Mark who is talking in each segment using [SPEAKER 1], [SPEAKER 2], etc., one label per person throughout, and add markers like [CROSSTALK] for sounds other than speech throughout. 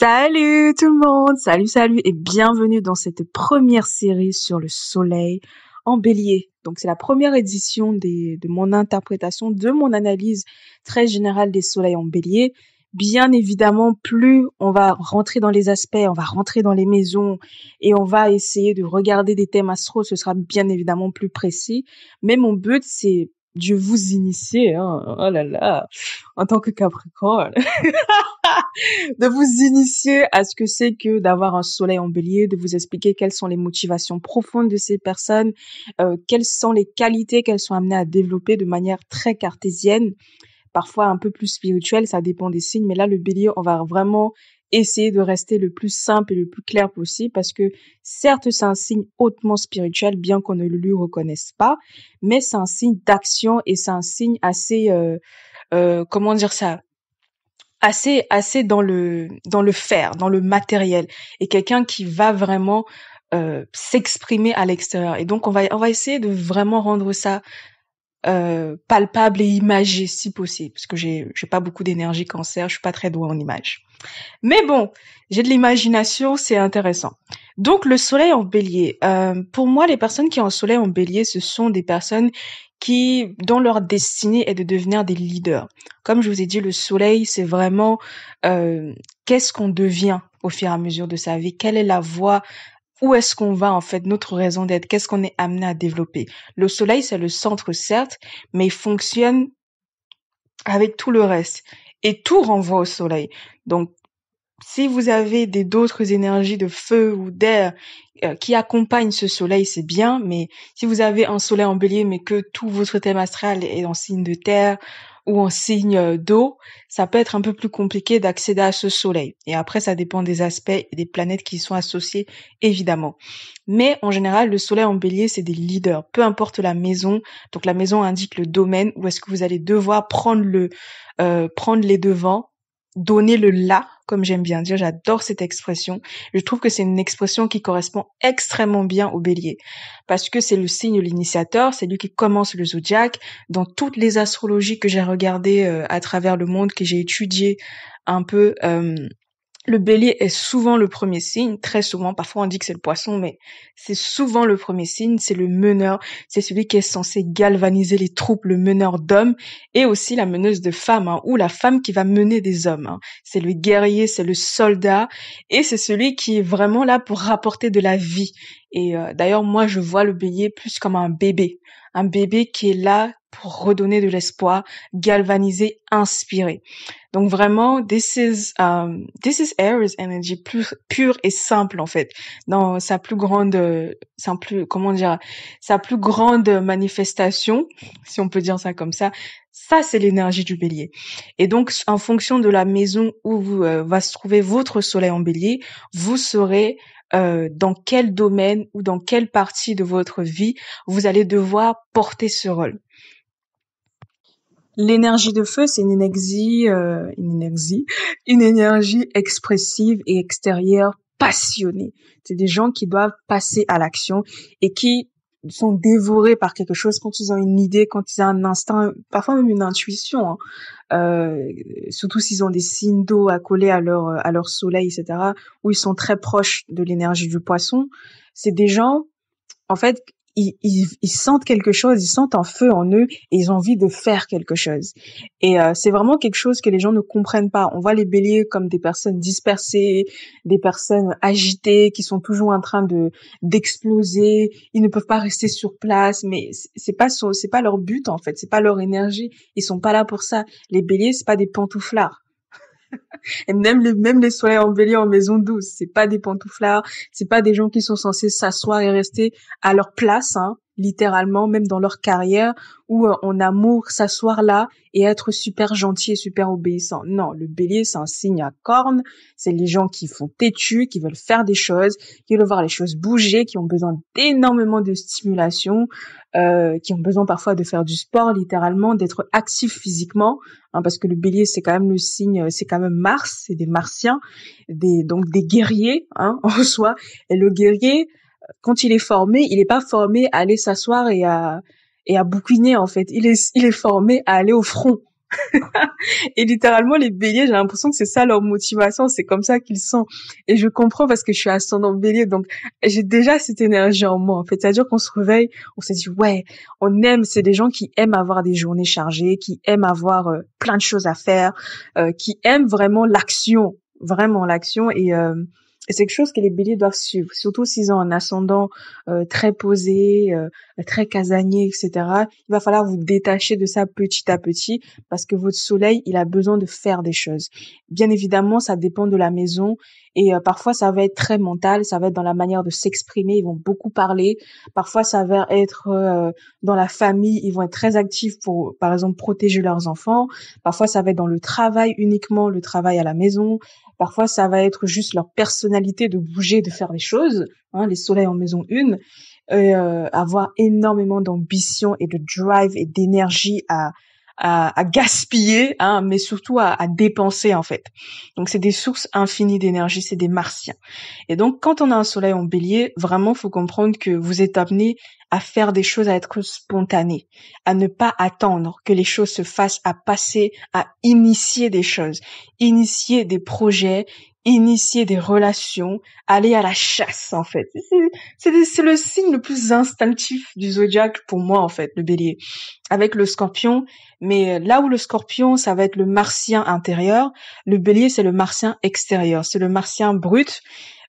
[SPEAKER 1] Salut tout le monde, salut salut et bienvenue dans cette première série sur le soleil en bélier. Donc c'est la première édition de mon interprétation, de mon analyse très générale des soleils en bélier. Bien évidemment, plus on va rentrer dans les aspects, on va rentrer dans les maisons et on va essayer de regarder des thèmes astro, ce sera bien évidemment plus précis. Mais mon but, c'est de vous initier, hein. oh là là, en tant que Capricorne, [LAUGHS] de vous initier à ce que c'est que d'avoir un soleil en bélier, de vous expliquer quelles sont les motivations profondes de ces personnes, euh, quelles sont les qualités qu'elles sont amenées à développer de manière très cartésienne, parfois un peu plus spirituelle, ça dépend des signes, mais là, le bélier, on va vraiment essayer de rester le plus simple et le plus clair possible parce que certes c'est un signe hautement spirituel bien qu'on ne le lui reconnaisse pas mais c'est un signe d'action et c'est un signe assez euh, euh, comment dire ça assez assez dans le dans le faire dans le matériel et quelqu'un qui va vraiment euh, s'exprimer à l'extérieur et donc on va on va essayer de vraiment rendre ça euh, palpable et imagé si possible, parce que j'ai j'ai pas beaucoup d'énergie cancer, je suis pas très douée en image Mais bon, j'ai de l'imagination, c'est intéressant. Donc le soleil en bélier, euh, pour moi les personnes qui ont le soleil en bélier, ce sont des personnes qui dont leur destinée est de devenir des leaders. Comme je vous ai dit, le soleil c'est vraiment euh, qu'est-ce qu'on devient au fur et à mesure de sa vie, quelle est la voie où est-ce qu'on va en fait, notre raison d'être, qu'est-ce qu'on est amené à développer. Le soleil, c'est le centre, certes, mais il fonctionne avec tout le reste. Et tout renvoie au soleil. Donc, si vous avez des d'autres énergies de feu ou d'air euh, qui accompagnent ce soleil, c'est bien, mais si vous avez un soleil en bélier mais que tout votre thème astral est en signe de terre, ou en signe euh, d'eau, ça peut être un peu plus compliqué d'accéder à ce soleil. Et après, ça dépend des aspects et des planètes qui y sont associées, évidemment. Mais en général, le soleil en bélier, c'est des leaders, peu importe la maison. Donc la maison indique le domaine où est-ce que vous allez devoir prendre le euh, prendre les devants donner le là, comme j'aime bien dire, j'adore cette expression. Je trouve que c'est une expression qui correspond extrêmement bien au bélier, parce que c'est le signe l'initiateur, c'est lui qui commence le zodiaque. Dans toutes les astrologies que j'ai regardées euh, à travers le monde, que j'ai étudiées un peu euh, le bélier est souvent le premier signe, très souvent, parfois on dit que c'est le poisson, mais c'est souvent le premier signe, c'est le meneur, c'est celui qui est censé galvaniser les troupes, le meneur d'hommes, et aussi la meneuse de femmes, hein, ou la femme qui va mener des hommes. Hein. C'est le guerrier, c'est le soldat, et c'est celui qui est vraiment là pour rapporter de la vie. Et euh, d'ailleurs, moi, je vois le bélier plus comme un bébé, un bébé qui est là pour redonner de l'espoir, galvaniser, inspirer. Donc vraiment, this is um, this is Aries energy plus pure et simple en fait, dans sa plus grande, euh, sa plus comment dire, sa plus grande manifestation, si on peut dire ça comme ça, ça, c'est l'énergie du bélier. Et donc, en fonction de la maison où euh, va se trouver votre soleil en bélier, vous saurez euh, dans quel domaine ou dans quelle partie de votre vie vous allez devoir porter ce rôle. L'énergie de feu, c'est une énergie, euh, une énergie, une énergie expressive et extérieure passionnée. C'est des gens qui doivent passer à l'action et qui sont dévorés par quelque chose quand ils ont une idée, quand ils ont un instinct, parfois même une intuition. Hein. Euh, surtout s'ils ont des signes d'eau à coller à leur euh, à leur soleil, etc. Où ils sont très proches de l'énergie du poisson. C'est des gens, en fait, ils, sentent quelque chose, ils sentent un feu en eux et ils ont envie de faire quelque chose. Et euh, c'est vraiment quelque chose que les gens ne comprennent pas. On voit les béliers comme des personnes dispersées, des personnes agitées qui sont toujours en train de d'exploser. Ils ne peuvent pas rester sur place, mais c'est pas c'est pas leur but en fait, c'est pas leur énergie. Ils sont pas là pour ça. Les béliers c'est pas des pantouflards. Et même les, même les en en maison douce c'est pas des pantouflards, c'est pas des gens qui sont censés s'asseoir et rester à leur place, hein littéralement, même dans leur carrière, ou euh, en amour, s'asseoir là et être super gentil et super obéissant. Non, le bélier, c'est un signe à cornes, c'est les gens qui font têtu, qui veulent faire des choses, qui veulent voir les choses bouger, qui ont besoin d'énormément de stimulation, euh, qui ont besoin parfois de faire du sport, littéralement, d'être actif physiquement, hein, parce que le bélier, c'est quand même le signe, euh, c'est quand même Mars, c'est des martiens, des, donc des guerriers hein, [LAUGHS] en soi. Et le guerrier, quand il est formé, il n'est pas formé à aller s'asseoir et à et à bouquiner en fait. Il est il est formé à aller au front. [LAUGHS] et littéralement les béliers, j'ai l'impression que c'est ça leur motivation, c'est comme ça qu'ils sont. Et je comprends parce que je suis ascendant bélier, donc j'ai déjà cette énergie en moi. En fait, c'est-à-dire qu'on se réveille, on se dit ouais, on aime. C'est des gens qui aiment avoir des journées chargées, qui aiment avoir euh, plein de choses à faire, euh, qui aiment vraiment l'action, vraiment l'action et euh, c'est quelque chose que les béliers doivent suivre, surtout s'ils ont un ascendant euh, très posé, euh, très casanier, etc. Il va falloir vous détacher de ça petit à petit parce que votre soleil, il a besoin de faire des choses. Bien évidemment, ça dépend de la maison et euh, parfois, ça va être très mental, ça va être dans la manière de s'exprimer, ils vont beaucoup parler. Parfois, ça va être euh, dans la famille, ils vont être très actifs pour, par exemple, protéger leurs enfants. Parfois, ça va être dans le travail uniquement, le travail à la maison. Parfois, ça va être juste leur personnalité de bouger, de faire les choses. Hein, les soleils en maison une. Euh, avoir énormément d'ambition et de drive et d'énergie à à, gaspiller, hein, mais surtout à, dépenser en fait. Donc c'est des sources infinies d'énergie, c'est des martiens. Et donc quand on a un soleil en bélier, vraiment faut comprendre que vous êtes amené à faire des choses, à être spontané, à ne pas attendre que les choses se fassent, à passer, à initier des choses, initier des projets, initier des relations, aller à la chasse en fait. C'est le signe le plus instinctif du zodiaque pour moi en fait, le bélier, avec le scorpion. Mais là où le scorpion, ça va être le martien intérieur, le bélier, c'est le martien extérieur, c'est le martien brut,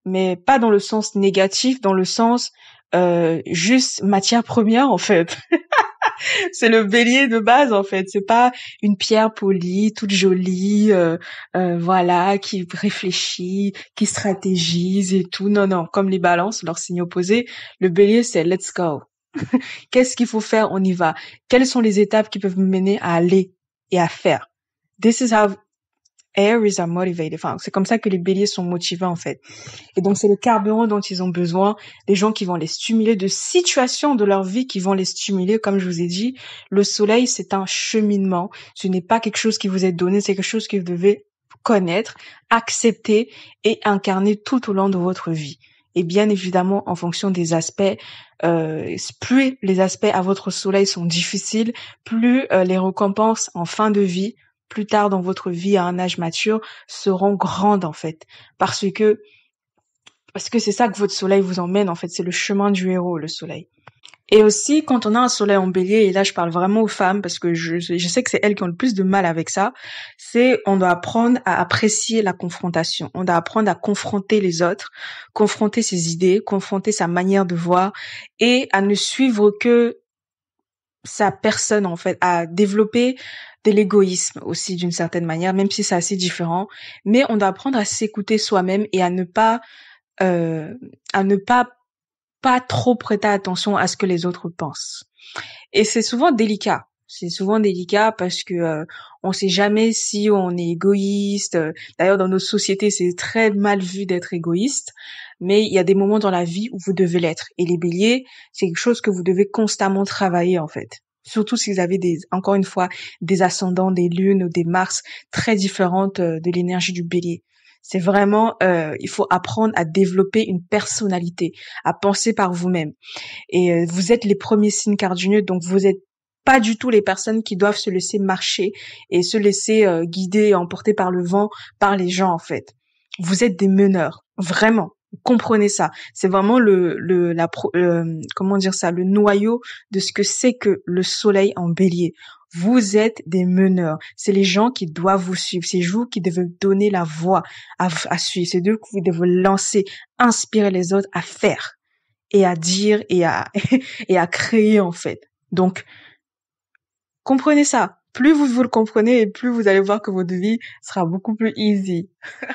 [SPEAKER 1] mais pas dans le sens négatif, dans le sens euh, juste matière première en fait. [LAUGHS] [LAUGHS] c'est le bélier de base en fait. C'est pas une pierre polie, toute jolie, euh, euh, voilà, qui réfléchit, qui stratégise et tout. Non, non. Comme les balances, leur signe opposé, le bélier c'est let's go. [LAUGHS] Qu'est-ce qu'il faut faire On y va. Quelles sont les étapes qui peuvent me mener à aller et à faire This is how Air is motivated. Enfin, c'est comme ça que les béliers sont motivés en fait. Et donc c'est le carburant dont ils ont besoin, des gens qui vont les stimuler, de situations de leur vie qui vont les stimuler. Comme je vous ai dit, le soleil c'est un cheminement. Ce n'est pas quelque chose qui vous est donné, c'est quelque chose que vous devez connaître, accepter et incarner tout au long de votre vie. Et bien évidemment, en fonction des aspects, euh, plus les aspects à votre soleil sont difficiles, plus euh, les récompenses en fin de vie plus tard dans votre vie à un âge mature seront grandes en fait parce que parce que c'est ça que votre soleil vous emmène en fait, c'est le chemin du héros le soleil. Et aussi quand on a un soleil en bélier et là je parle vraiment aux femmes parce que je, je sais que c'est elles qui ont le plus de mal avec ça, c'est on doit apprendre à apprécier la confrontation, on doit apprendre à confronter les autres, confronter ses idées, confronter sa manière de voir et à ne suivre que sa personne en fait, à développer de l'égoïsme aussi d'une certaine manière, même si c'est assez différent. Mais on doit apprendre à s'écouter soi-même et à ne pas euh, à ne pas pas trop prêter attention à ce que les autres pensent. Et c'est souvent délicat. C'est souvent délicat parce que euh, on sait jamais si on est égoïste. D'ailleurs, dans nos sociétés, c'est très mal vu d'être égoïste mais il y a des moments dans la vie où vous devez l'être. Et les béliers, c'est quelque chose que vous devez constamment travailler, en fait. Surtout si vous avez des, encore une fois, des ascendants, des lunes ou des mars très différentes euh, de l'énergie du bélier. C'est vraiment, euh, il faut apprendre à développer une personnalité, à penser par vous-même. Et euh, vous êtes les premiers signes cardinaux, donc vous êtes pas du tout les personnes qui doivent se laisser marcher et se laisser guider, emporter par le vent, par les gens en fait. Vous êtes des meneurs, vraiment comprenez ça. C'est vraiment le, le la comment dire ça, le noyau de ce que c'est que le soleil en bélier. Vous êtes des meneurs. C'est les gens qui doivent vous suivre. C'est vous qui devez donner la voix à, à suivre. C'est vous devez lancer, inspirer les autres à faire et à dire et à, [LAUGHS] et à créer, en fait. Donc, comprenez ça. Plus vous, vous le comprenez et plus vous allez voir que votre vie sera beaucoup plus easy. [LAUGHS]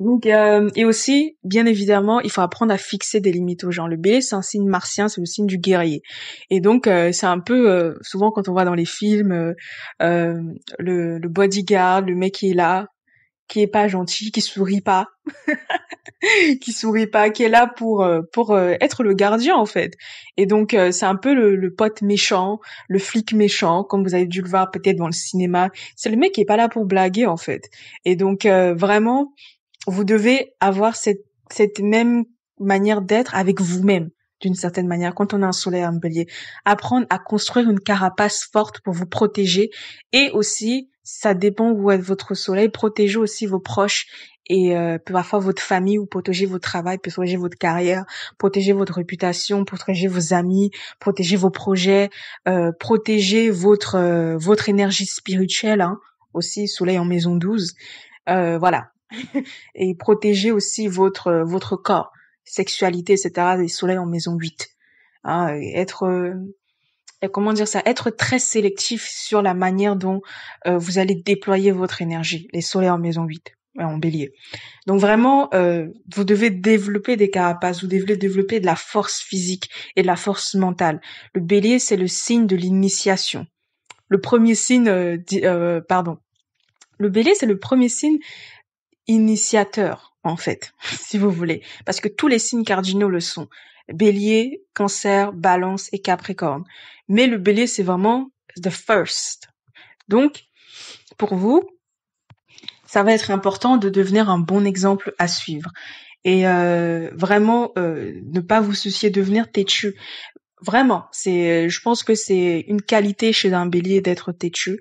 [SPEAKER 1] Donc euh, et aussi, bien évidemment, il faut apprendre à fixer des limites aux gens. Le bélier, c'est un signe martien, c'est le signe du guerrier. Et donc euh, c'est un peu euh, souvent quand on voit dans les films euh, le, le bodyguard, le mec qui est là, qui est pas gentil, qui sourit pas, [LAUGHS] qui sourit pas, qui est là pour pour être le gardien en fait. Et donc c'est un peu le, le, pote méchant, le flic méchant, comme vous avez dû le voir peut-être dans le cinéma. C'est le mec qui est pas là pour blaguer en fait. Et donc vraiment vous devez avoir cette, cette même manière d'être avec vous-même d'une certaine manière quand on a un soleil en bélier. Apprendre à construire une carapace forte pour vous protéger et aussi, ça dépend où est votre soleil, protégez aussi vos proches et euh, parfois votre famille ou protégez votre travail, protégez votre carrière, protégez votre réputation, protégez vos amis, protégez vos projets, euh, protéger votre euh, votre énergie spirituelle hein, aussi, soleil en maison 12. Euh, voilà, [LAUGHS] et protéger aussi votre euh, votre corps, sexualité, etc. Les soleils en maison 8. Hein, être euh, comment dire ça Être très sélectif sur la manière dont euh, vous allez déployer votre énergie. Les soleils en maison 8 en bélier. Donc vraiment, euh, vous devez développer des carapaces, vous devez développer de la force physique et de la force mentale. Le bélier, c'est le signe de l'initiation. Le premier signe, euh, pardon. Le bélier, c'est le premier signe initiateur, en fait, [LAUGHS] si vous voulez, parce que tous les signes cardinaux le sont. Bélier, cancer, balance et capricorne. Mais le bélier, c'est vraiment the first. Donc, pour vous, ça va être important de devenir un bon exemple à suivre. Et euh, vraiment, euh, ne pas vous soucier de devenir têtu. Vraiment, c'est, je pense que c'est une qualité chez un bélier d'être têtu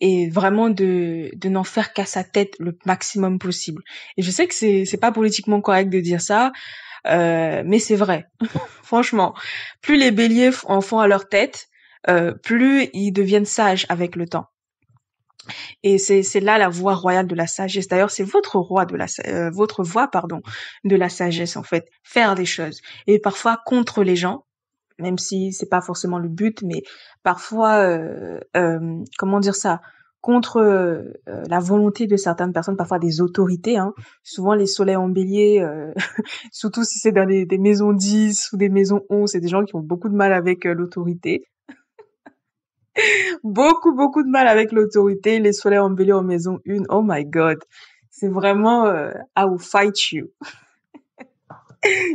[SPEAKER 1] et vraiment de, de n'en faire qu'à sa tête le maximum possible. Et je sais que c'est c'est pas politiquement correct de dire ça, euh, mais c'est vrai. [LAUGHS] Franchement, plus les béliers en font à leur tête, euh, plus ils deviennent sages avec le temps. Et c'est c'est là la voie royale de la sagesse. D'ailleurs, c'est votre roi de la euh, votre voie pardon de la sagesse en fait, faire des choses et parfois contre les gens même si c'est pas forcément le but, mais parfois, euh, euh comment dire ça, contre euh, euh, la volonté de certaines personnes, parfois des autorités. Hein. Souvent, les soleils en bélier, [LAUGHS] surtout si c'est dans des, des, maisons 10 ou des maisons 11, c'est des gens qui ont beaucoup de mal avec l'autorité. [LAUGHS] beaucoup, beaucoup de mal avec l'autorité. Les soleils en bélier en maison 1, oh my god. C'est vraiment I will fight you [LAUGHS] ».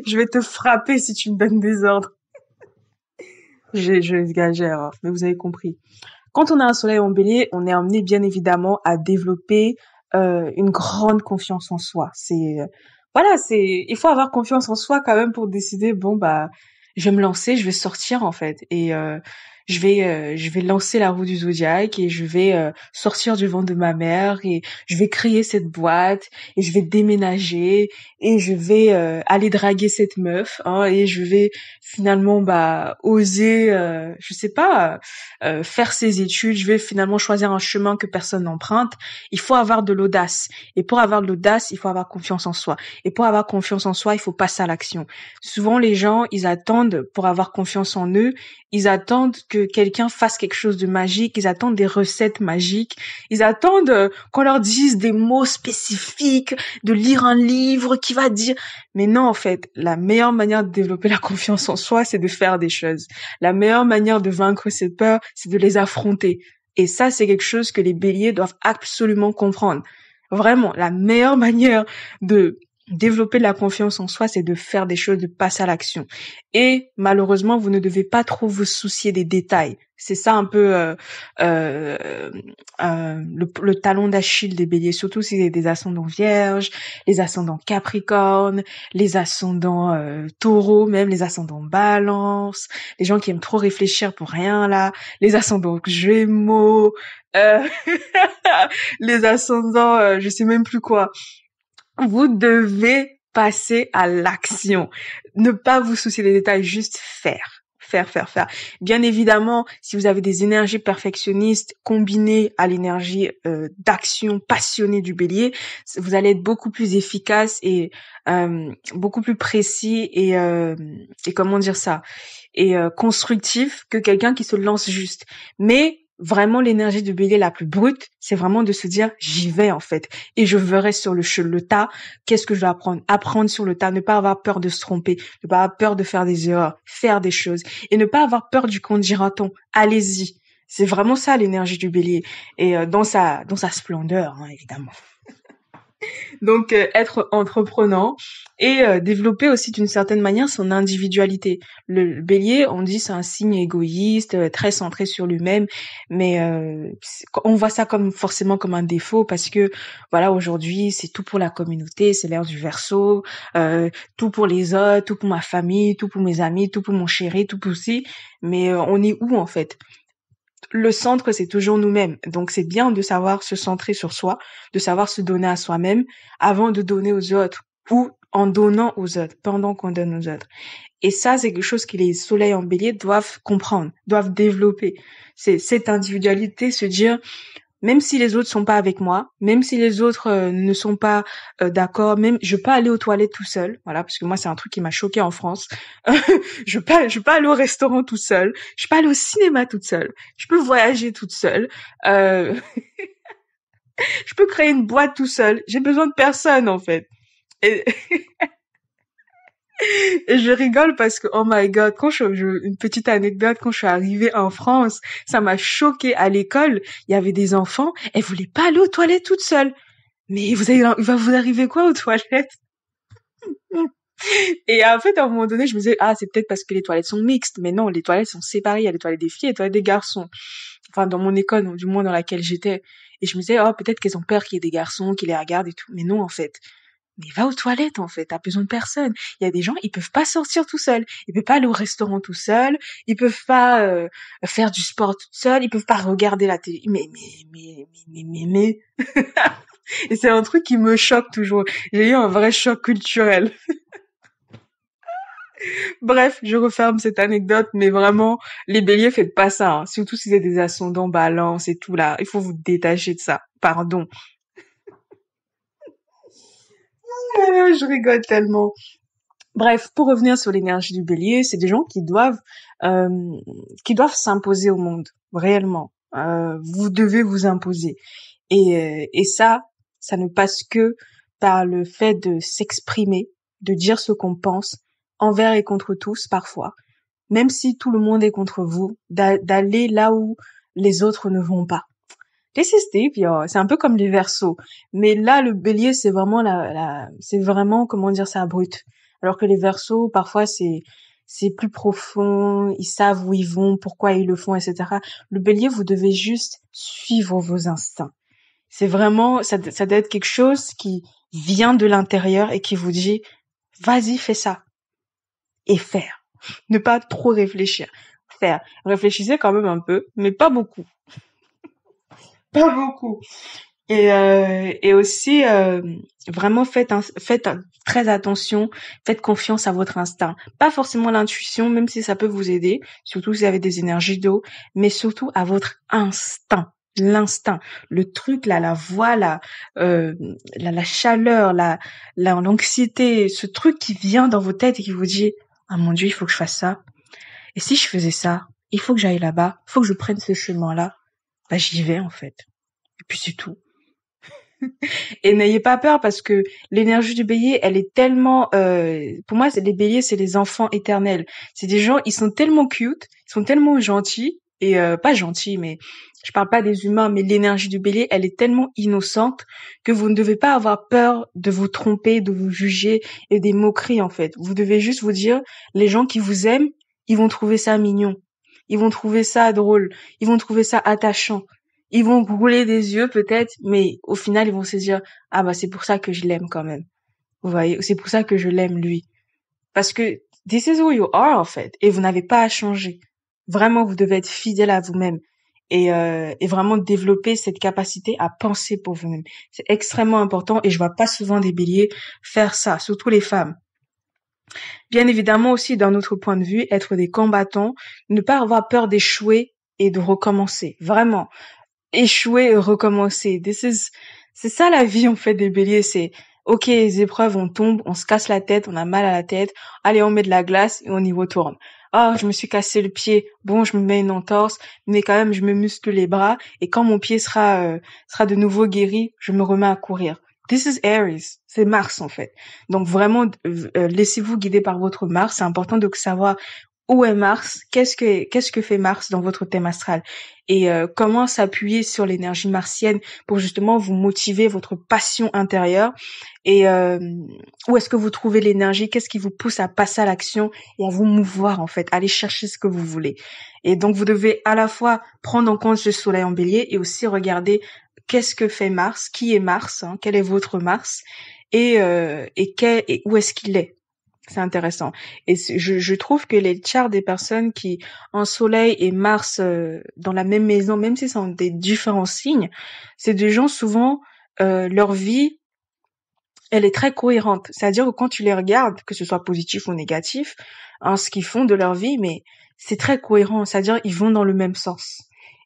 [SPEAKER 1] Je vais te frapper si tu me donnes des ordres je, je gagère, hein, mais vous avez compris. Quand on a un soleil en bélier, on est amené bien évidemment à développer euh, une grande confiance en soi. C'est euh, voilà, c'est il faut avoir confiance en soi quand même pour décider bon bah je vais me lancer, je vais sortir en fait. Et euh, je vais euh, je vais lancer la roue du zodiaque et je vais euh, sortir du vent de ma mère et je vais créer cette boîte et je vais déménager et je vais euh, aller draguer cette meuf hein, et je vais finalement bah oser je sais pas faire ses études je vais finalement choisir un chemin que personne n'emprunte il faut avoir de l'audace et pour avoir de l'audace il faut avoir confiance en soi et pour avoir confiance en soi il faut passer à l'action souvent les gens ils attendent pour avoir confiance en eux ils attendent que quelqu'un fasse quelque chose de magique, ils attendent des recettes magiques, ils attendent euh, qu'on leur dise des mots spécifiques, de lire un livre qui va dire. Mais non, en fait, la meilleure manière de développer la confiance en soi, c'est de faire des choses. La meilleure manière de vaincre cette peur, c'est de les affronter. Et ça, c'est quelque chose que les béliers doivent absolument comprendre. Vraiment, la meilleure [LAUGHS] manière de développer de la confiance en soi, c'est de faire des choses, de passer à l'action. Et malheureusement, vous ne devez pas trop vous soucier des détails. C'est ça un peu euh, euh, euh, le, talon d'Achille des béliers, surtout si c'est des ascendants vierges, les ascendants capricorne, les ascendants taureaux même les ascendants balance, les gens qui aiment trop réfléchir pour rien là, les ascendants gémeaux, [LAUGHS] les ascendants, je sais même plus quoi vous devez passer à l'action. Ne pas vous soucier des détails, juste faire faire, faire, faire. Bien évidemment, si vous avez des énergies perfectionnistes combinées à l'énergie euh, d'action passionnée du bélier, vous allez être beaucoup plus efficace et euh, beaucoup plus précis et, euh, et comment dire ça et constructif que quelqu'un qui se lance juste. Mais vraiment l'énergie du bélier la plus brute, c'est vraiment de se dire j'y vais en fait et je verrai sur le le tas qu'est-ce que je vais apprendre, apprendre sur le tas, ne pas avoir peur de se tromper, ne pas avoir peur de faire des erreurs, faire des choses et ne pas avoir peur du qu'on dira-t-on. Allez-y. C'est vraiment ça l'énergie du bélier et euh, dans sa dans sa splendeur hein, évidemment. Donc euh, être entreprenant et euh, développer aussi d'une certaine manière son individualité. Le, bélier, on dit c'est un signe égoïste, euh, très centré sur lui-même, mais on voit ça comme forcément comme un défaut parce que voilà aujourd'hui c'est tout pour la communauté, c'est l'ère du verso, tout pour les autres, tout pour ma famille, tout pour mes amis, tout pour mon chéri, tout pour si, mais on est où en fait le centre, c'est toujours nous-mêmes. Donc, c'est bien de savoir se centrer sur soi, de savoir se donner à soi-même avant de donner aux autres ou en donnant aux autres, pendant qu'on donne aux autres. Et ça, c'est quelque chose que les soleils en bélier doivent comprendre, doivent développer. C'est cette individualité, se dire, même si les autres sont pas avec moi, même si les autres euh, ne sont pas euh, d'accord, même je peux aller aux toilettes tout seul, voilà, parce que moi c'est un truc qui m'a choqué en France. [LAUGHS] je peux je peux pas aller au restaurant tout seul, je peux aller au cinéma toute seule, je peux voyager toute seule, euh, [LAUGHS] je peux créer une boîte tout seul. J'ai besoin de personne en fait. Et... [LAUGHS] Et je rigole parce que, oh my god, quand je, une petite anecdote, quand je suis arrivée en France, ça m'a choqué à l'école. Il y avait des enfants, elles voulaient pas aller aux toilettes toutes seules. Mais vous allez, il va vous arriver quoi aux toilettes? Et en fait, à un moment donné, je me disais, ah, c'est peut-être parce que les toilettes sont mixtes. Mais non, les toilettes sont séparées. Il y a les toilettes des filles et les toilettes des garçons. Enfin, dans mon école, du moins dans laquelle j'étais. Et je me disais, oh, peut-être qu'elles ont peur qu'il y ait des garçons qui les regardent et tout. Mais non, en fait mais va aux toilettes en fait, t'as besoin de personne. Il y a des gens, ils peuvent pas sortir tout seuls, ils peuvent pas aller au restaurant tout seuls, ils peuvent pas euh, faire du sport tout seuls, ils peuvent pas regarder la télé. Mais mais mais mais mais mais. [LAUGHS] Et c'est un truc qui me choque toujours. J'ai eu un vrai choc culturel. [LAUGHS] Bref, je referme cette anecdote, mais vraiment, les béliers, faites pas ça. Hein. Surtout si vous êtes des ascendants balance et tout là. Il faut vous détacher de ça. Pardon. Euh, je rigole tellement. Bref, pour revenir sur l'énergie du bélier, c'est des gens qui doivent euh, qui doivent s'imposer au monde réellement. Euh, vous devez vous imposer et et ça, ça ne passe que par le fait de s'exprimer, de dire ce qu'on pense envers et contre tous parfois, même si tout le monde est contre vous, d'aller là où les autres ne vont pas. Euh, c'est un peu comme les versos. Mais là, le bélier, c'est vraiment la, c'est vraiment, comment dire ça, brut. Alors que les versos, parfois, c'est, c'est plus profond, ils savent où ils vont, pourquoi ils le font, etc. Le bélier, vous devez juste suivre vos instincts. C'est vraiment, ça, ça doit être quelque chose qui vient de l'intérieur et qui vous dit, vas-y, fais ça. Et faire. [LAUGHS] ne pas trop réfléchir. Faire. Réfléchissez quand même un peu, mais pas beaucoup pas beaucoup. Et, euh, et aussi, euh, vraiment faites, faites très attention, faites confiance à votre instinct. Pas forcément l'intuition, même si ça peut vous aider, surtout si vous avez des énergies d'eau, mais surtout à votre instinct l'instinct, le truc là, la voix la, euh, la, chaleur, la l'anxiété, ce truc qui vient dans vos têtes et qui vous dit ah mon dieu il faut que je fasse ça et si je faisais ça, il faut que j'aille là-bas, il faut que je prenne ce chemin là, bah, j'y vais en fait. Et puis c'est tout. [LAUGHS] et n'ayez pas peur parce que l'énergie du bélier, elle est tellement... Euh, pour moi, c'est les béliers, c'est les enfants éternels. C'est des gens, ils sont tellement cute, ils sont tellement gentils, et euh, pas gentils, mais je parle pas des humains, mais l'énergie du bélier, elle est tellement innocente que vous ne devez pas avoir peur de vous tromper, de vous juger et des moqueries en fait. Vous devez juste vous dire, les gens qui vous aiment, ils vont trouver ça mignon. Ils vont trouver ça drôle. Ils vont trouver ça attachant. Ils vont brûler des yeux peut-être, mais au final, ils vont se dire, ah bah c'est pour ça que je l'aime quand même. Vous voyez, c'est pour ça que je l'aime lui. Parce que this is who you are en fait, et vous n'avez pas à changer. Vraiment, vous devez être fidèle à vous-même et, euh, et vraiment développer cette capacité à penser pour vous-même. C'est extrêmement important et je vois pas souvent des béliers faire ça, surtout les femmes. Bien évidemment aussi d'un autre point de vue, être des combattants, ne pas avoir peur d'échouer et de recommencer. Vraiment, échouer et recommencer. This is, c'est ça la vie en fait des béliers. C'est ok les épreuves, on tombe, on se casse la tête, on a mal à la tête. Allez, on met de la glace et on y retourne. oh, je me suis cassé le pied. Bon, je me mets une entorse, mais quand même, je me muscle les bras et quand mon pied sera euh, sera de nouveau guéri, je me remets à courir. This is Aries, c'est Mars en fait. Donc vraiment, euh, euh, laissez-vous guider par votre Mars. C'est important de savoir où est Mars, qu'est-ce que qu'est-ce que fait Mars dans votre thème astral et euh, comment s'appuyer sur l'énergie martienne pour justement vous motiver votre passion intérieure et où est-ce que vous trouvez l'énergie, qu'est-ce qui vous pousse à passer à l'action et à vous mouvoir en fait, aller chercher ce que vous voulez. Et donc vous devez à la fois prendre en compte ce soleil en bélier et aussi regarder qu'est-ce que fait Mars, qui est Mars, hein, quel est votre Mars et, euh, et, où est-ce qu'il est. C'est intéressant. Et je, trouve que les charts des personnes qui ont Soleil et Mars euh, dans la même maison, même si ce sont des différents signes, c'est des gens souvent, euh, leur vie, elle est très cohérente. C'est-à-dire que quand tu les regardes, que ce soit positif ou négatif, en ce qu'ils font de leur vie, mais c'est très cohérent. C'est-à-dire ils vont dans le même sens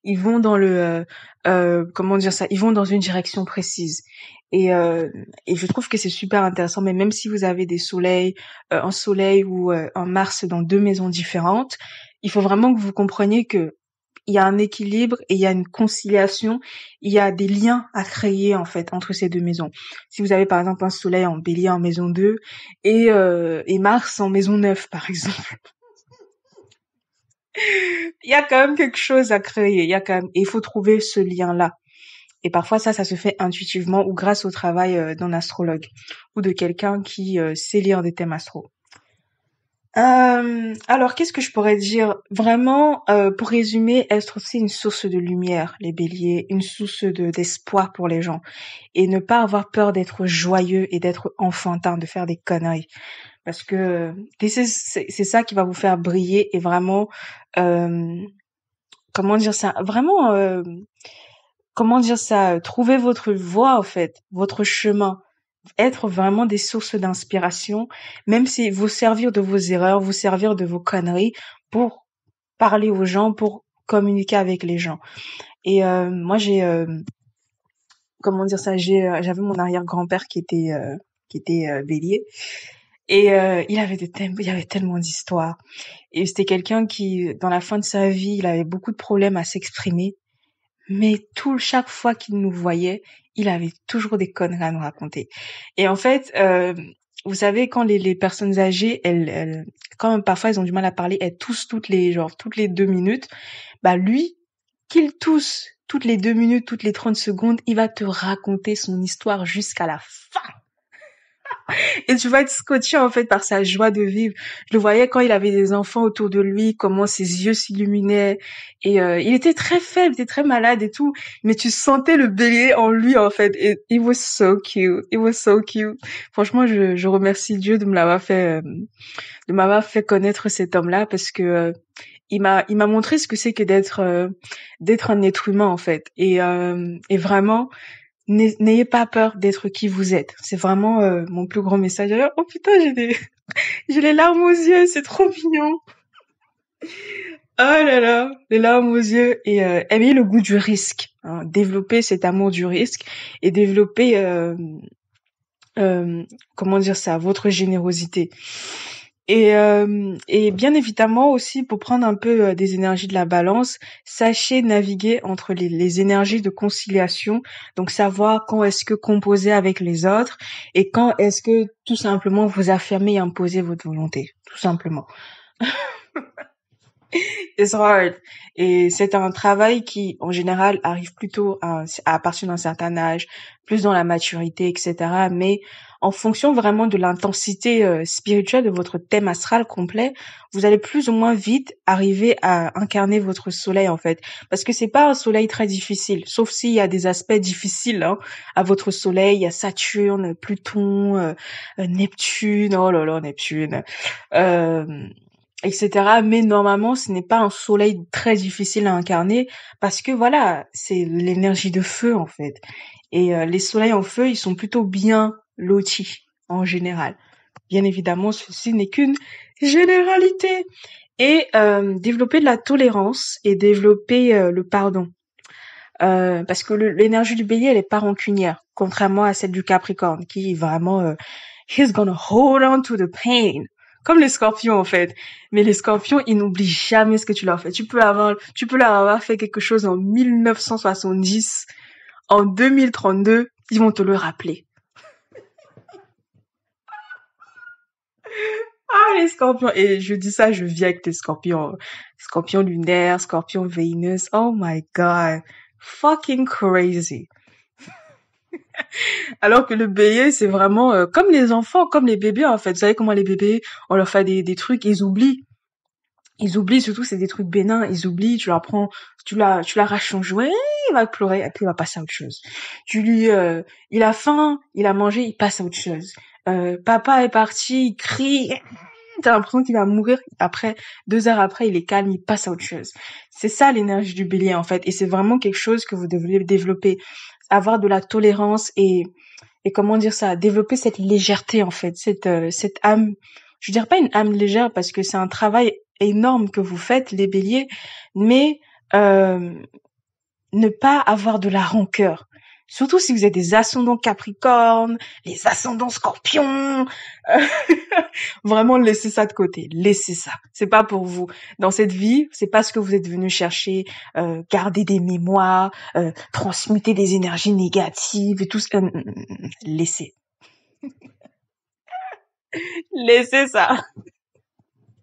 [SPEAKER 1] ils vont dans le euh, euh, comment dire ça ils vont dans une direction précise et, euh, et je trouve que c'est super intéressant mais même si vous avez des soleils en euh, soleil ou en euh, mars dans deux maisons différentes il faut vraiment que vous compreniez que il y a un équilibre et il y a une conciliation, il y a des liens à créer en fait entre ces deux maisons. Si vous avez par exemple un soleil en bélier en maison 2 et, et Mars en maison 9 par [LAUGHS] exemple, il y a quand même quelque chose à créer. Il y a quand même, il faut trouver ce lien-là. Et parfois, ça, ça se fait intuitivement ou grâce au travail euh, d'un astrologue ou de quelqu'un qui euh, sait lire des thèmes astro. Euh, alors, qu'est-ce que je pourrais dire Vraiment, pour résumer, être aussi une source de lumière, les béliers, une source d'espoir pour les gens. Et ne pas avoir peur d'être joyeux et d'être enfantin, de faire des conneries parce que c'est ça qui va vous faire briller et vraiment euh, comment dire ça vraiment euh, comment dire ça trouver votre voie en fait votre chemin être vraiment des sources d'inspiration même si vous servir de vos erreurs vous servir de vos conneries pour parler aux gens pour communiquer avec les gens et euh, moi j'ai comment dire ça j'ai j'avais mon arrière grand père qui était qui était bélier et euh, il avait des thèmes, il y avait tellement d'histoires. Et c'était quelqu'un qui, dans la fin de sa vie, il avait beaucoup de problèmes à s'exprimer. Mais tout, chaque fois qu'il nous voyait, il avait toujours des conneries à nous raconter. Et en fait, euh, vous savez, quand les, personnes âgées, elles, quand parfois elles ont du mal à parler, elles toussent toutes les, genre, toutes les deux minutes. Bah lui, qu'il tousse toutes les deux minutes, toutes les 30 secondes, il va te raconter son histoire jusqu'à la fin. Et tu vas être scotché en fait par sa joie de vivre. Je le voyais quand il avait des enfants autour de lui, comment ses yeux s'illuminaient. Et euh, il était très faible, il était très malade et tout, mais tu sentais le bélier en lui en fait. Et il was so cute, it was so cute. Franchement, je, je remercie Dieu de me fait, euh, de m'avoir fait connaître cet homme-là parce que euh, il m'a il m'a montré ce que c'est que d'être d'être un être humain en fait. Et et vraiment n'ayez pas peur d'être qui vous êtes. C'est vraiment euh, mon plus grand message. oh putain, j'ai [LAUGHS] j'ai les larmes aux yeux, c'est trop mignon. oh là là, les larmes aux yeux et euh, le goût du risque. Hein. Développer cet amour du risque et développer euh, euh, comment dire ça, votre générosité. Et, euh, et bien évidemment aussi, pour prendre un peu euh, des énergies de la balance, sachez naviguer entre les, énergies de conciliation, donc savoir quand est-ce que composer avec les autres et quand est-ce que tout simplement vous affirmer et imposer votre volonté, tout simplement. [LAUGHS] It's hard. Et c'est un travail qui, en général, arrive plutôt à, à partir d'un certain âge, plus dans la maturité, etc. Mais en fonction vraiment de l'intensité euh, spirituelle de votre thème astral complet, vous allez plus ou moins vite arriver à incarner votre soleil en fait, parce que c'est pas un soleil très difficile, sauf s'il y a des aspects difficiles hein. à votre soleil, il y a Saturne, Pluton, euh, euh, Neptune, oh là là Neptune. etc. Mais normalement, ce n'est pas un soleil très difficile à incarner parce que voilà, c'est l'énergie de feu en fait. Et les soleils en feu, ils sont plutôt bien l'outil en général. Bien évidemment, ceci n'est qu'une généralité. Et euh, développer de la tolérance et développer euh, le pardon. Euh, parce que l'énergie du bélier, elle est pas rancunière, contrairement à celle du capricorne, qui est vraiment... He's gonna hold on to the pain. Comme les scorpions, en fait. Mais les scorpions, ils n'oublient jamais ce que tu leur fais. Tu peux avoir, tu peux leur avoir fait quelque chose en 1970, en 2032, ils vont te le rappeler. Ah, les scorpions. Et je dis ça, je viens avec tes scorpions. Scorpion lunaire, scorpion Vénus. Oh my god. Fucking crazy. [LAUGHS] Alors que le bélier, c'est vraiment euh, comme les enfants, comme les bébés en fait. Vous savez comment les bébés, on leur fait des, des trucs, ils oublient. Ils oublient surtout, c'est des trucs bénins. Ils oublient. Tu leur prends, tu la, tu l'arraches son jouet, il va pleurer, et puis il va passer à autre chose. Tu lui, euh, il a faim, il a mangé, il passe à autre chose. Euh, papa est parti, il crie, [LAUGHS] t'as l'impression qu'il va mourir. Après, deux heures après, il est calme, il passe à autre chose. C'est ça l'énergie du bélier, en fait. Et c'est vraiment quelque chose que vous devez développer. Avoir de la tolérance et, et comment dire ça, développer cette légèreté, en fait, cette, euh, cette âme. Je veux dire pas une âme légère parce que c'est un travail énorme que vous faites, les béliers, mais euh, ne pas avoir de la rancœur. Surtout si vous êtes des ascendants capricornes, les ascendants scorpions. Euh, [LAUGHS] vraiment, laissez ça de côté. Laissez ça. C'est pas pour vous. Dans cette vie, c'est pas ce que vous êtes venu chercher. Euh, garder des mémoires, euh, transmuter des énergies négatives et tout. ce hum, hum, hum, laissez. [LAUGHS] laissez ça.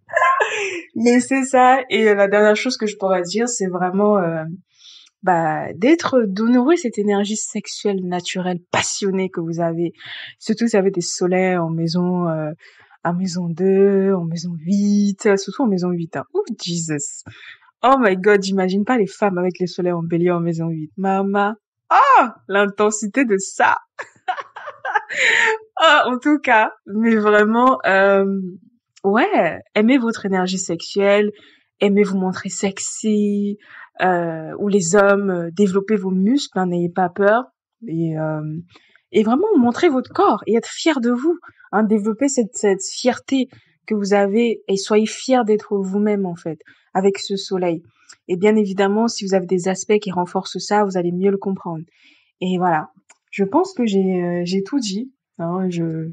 [SPEAKER 1] [LAUGHS] laissez ça. Et la dernière chose que je pourrais dire, c'est vraiment bah, d'être, d'honorer cette énergie sexuelle naturelle, passionnée que vous avez. Surtout si vous avez des soleils en maison, euh, en maison 2, en maison 8, euh, surtout en maison 8. Hein. Oh, Jesus. Oh my god, j'imagine pas les femmes avec les soleils en bélier en maison 8. Mama Oh, l'intensité de ça. [LAUGHS] Oh, en tout cas, mais vraiment, euh, ouais, aimez votre énergie sexuelle, aimez vous montrer sexy, euh, ou les hommes, euh, développez vos muscles, hein, n'ayez pas peur et euh, vraiment montrer votre corps et être fier de vous, hein, développer cette, fierté que vous avez et soyez fier d'être vous-même en fait avec ce soleil. Et bien évidemment, si vous avez des aspects qui renforcent ça, vous allez mieux le comprendre. Et voilà, je pense que j'ai euh, tout dit. Hein, je...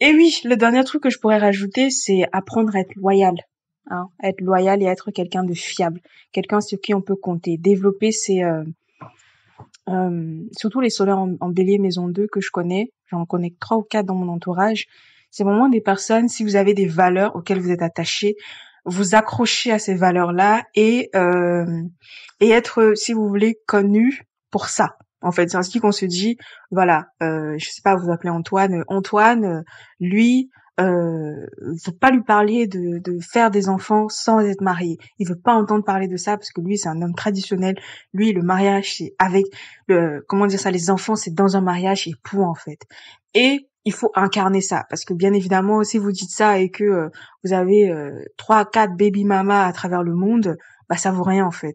[SPEAKER 1] Et oui, le dernier truc que je pourrais rajouter, c'est apprendre à être loyal Hein, être loyal et être quelqu'un de fiable, quelqu'un sur qui on peut compter, développer ses... Euh, euh, surtout les Soleils en, bélier maison 2 que je connais, j'en connais trois ou quatre dans mon entourage, c'est vraiment des personnes, si vous avez des valeurs auxquelles vous êtes attaché, vous accrochez à ces valeurs-là et, euh, et être, si vous voulez, connu pour ça. En fait, c'est ainsi qu'on se dit, voilà, je sais pas, vous appelez Antoine, Antoine, lui, euh, faut pas lui parler de, de, faire des enfants sans être marié. Il veut pas entendre parler de ça parce que lui c'est un homme traditionnel. Lui le mariage c'est avec le comment dire ça les enfants c'est dans un mariage et pour en fait. Et il faut incarner ça parce que bien évidemment si vous dites ça et que euh, vous avez euh, trois quatre baby mamas à travers le monde, bah ça vaut rien en fait.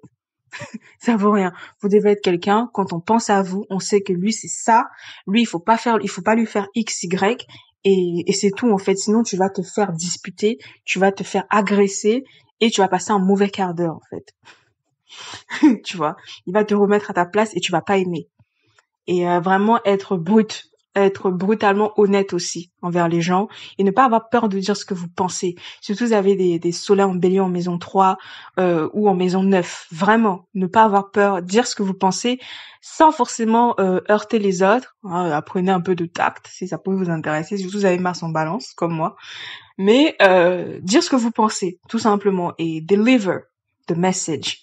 [SPEAKER 1] [LAUGHS] ça vaut rien. Vous devez être quelqu'un. Quand on pense à vous, on sait que lui c'est ça. Lui, il faut pas faire, il faut pas lui faire x y et, c'est tout en fait. Sinon, tu vas te faire disputer, tu vas te faire agresser et tu vas passer un mauvais quart d'heure en fait. [LAUGHS] tu vois, il va te remettre à ta place et tu vas pas aimer. Et euh, vraiment être brute être brutalement honnête aussi envers les gens et ne pas avoir peur de dire ce que vous pensez. Surtout vous avez des, des soleils en bélier en maison 3 euh, ou en maison 9. Vraiment, ne pas avoir peur, dire ce que vous pensez sans forcément euh, heurter les autres. Hein, apprenez un peu de tact si ça peut vous intéresser. si vous avez Mars en balance comme moi. Mais euh, dire ce que vous pensez tout simplement et deliver the message.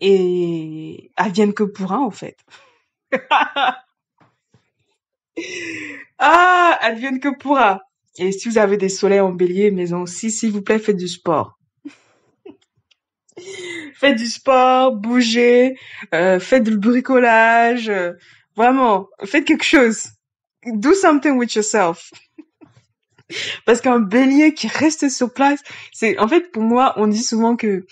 [SPEAKER 1] Et viennent que pour un en fait. [LAUGHS] ah, advienne que pourra. Et si vous avez des soleils en bélier, mais aussi, s'il vous plaît, faites du sport. [LAUGHS] faites du sport, bougez, euh, faites du bricolage. Euh, vraiment, faites quelque chose. Do something with yourself. [LAUGHS] Parce qu'un bélier qui reste sur place, c'est, en fait, pour moi, on dit souvent que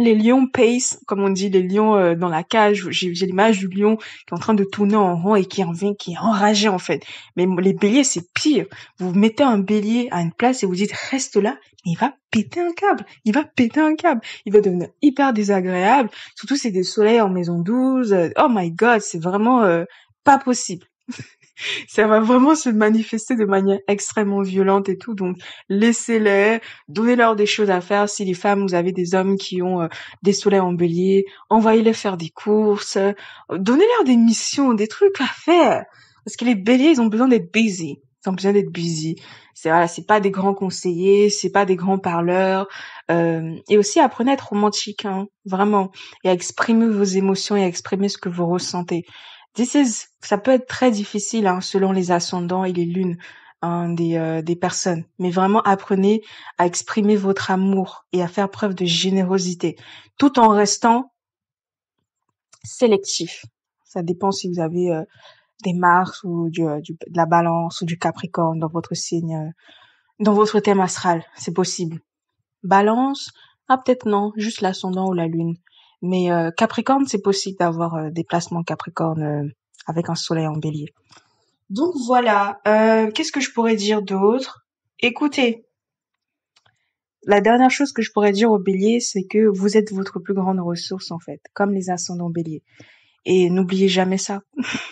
[SPEAKER 1] les lions pace, comme on dit, les lions euh, dans la cage. J'ai l'image du lion qui est en train de tourner en rond et qui vient qui est enragé en fait. Mais les béliers, c'est pire. Vous mettez un bélier à une place et vous dites reste là, il va péter un câble. Il va péter un câble. Il va devenir hyper désagréable. Surtout c'est des soleils en maison 12. Oh my god, c'est vraiment euh, pas possible. [LAUGHS] ça va vraiment se manifester de manière extrêmement violente et tout. Donc, laissez-les, donnez-leur des choses à faire. Si les femmes, vous avez des hommes qui ont euh, des soleils en bélier, envoyez-les faire des courses, euh, donnez-leur des missions, des trucs à faire. Parce que les béliers, ils ont besoin d'être busy. Ils ont besoin d'être busy. C'est voilà, c'est pas des grands conseillers, c'est pas des grands parleurs. Euh, et aussi apprenez à être romantique, hein, vraiment, et à exprimer vos émotions et à exprimer ce que vous ressentez. This ça peut être très difficile hein, selon les ascendants et les lunes hein, des, euh, des personnes, mais vraiment apprenez à exprimer votre amour et à faire preuve de générosité, tout en restant sélectif. Ça dépend si vous avez euh, des Mars ou euh, du, de la Balance ou du Capricorne dans votre signe, dans votre thème astral, c'est possible. Balance, ah peut-être non, juste l'ascendant ou la Lune. Mais euh, Capricorne, c'est possible d'avoir euh, des placements Capricorne euh, avec un soleil en bélier. Donc voilà, qu'est-ce que je pourrais dire d'autre Écoutez, la dernière chose que je pourrais dire au bélier, c'est que vous êtes votre plus grande ressource en fait, comme les ascendants béliers. Et n'oubliez jamais ça.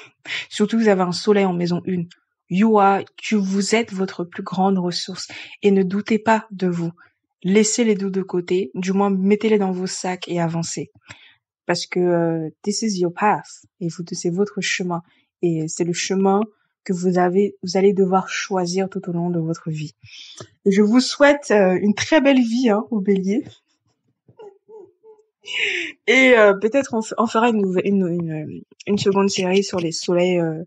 [SPEAKER 1] [LAUGHS] Surtout, vous avez un soleil en maison une. You are, tu, vous êtes votre plus grande ressource. Et ne doutez pas de vous laissez les deux de côté, du moins mettez-les dans vos sacs et avancez. Parce que euh, this is your path et c'est votre chemin et c'est le chemin que vous avez, vous allez devoir choisir tout au long de votre vie. je vous souhaite euh, une très belle vie hein, au Bélier. Et euh, peut-être on, on, fera une, nouvelle une, seconde série sur les soleils, euh,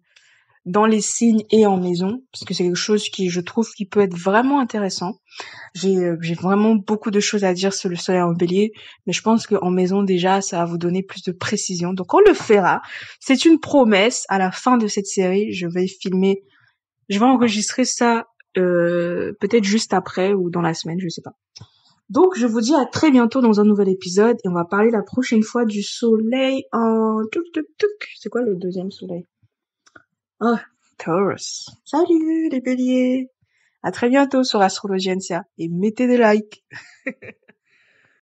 [SPEAKER 1] dans les signes et en maison, parce que c'est quelque chose qui, je trouve, qui peut être vraiment intéressant. J'ai, euh, j'ai vraiment beaucoup de choses à dire sur le soleil en bélier, mais je pense qu'en maison, déjà, ça va vous donner plus de précision. Donc, on le fera. C'est une promesse. À la fin de cette série, je vais filmer, je vais enregistrer ça, euh, peut-être juste après ou dans la semaine, je sais pas. Donc, je vous dis à très bientôt dans un nouvel épisode et on va parler la prochaine fois du soleil en... C'est quoi le deuxième soleil Oh, Taurus. Salut les béliers. À très bientôt sur Astrologie et mettez des likes. [LAUGHS]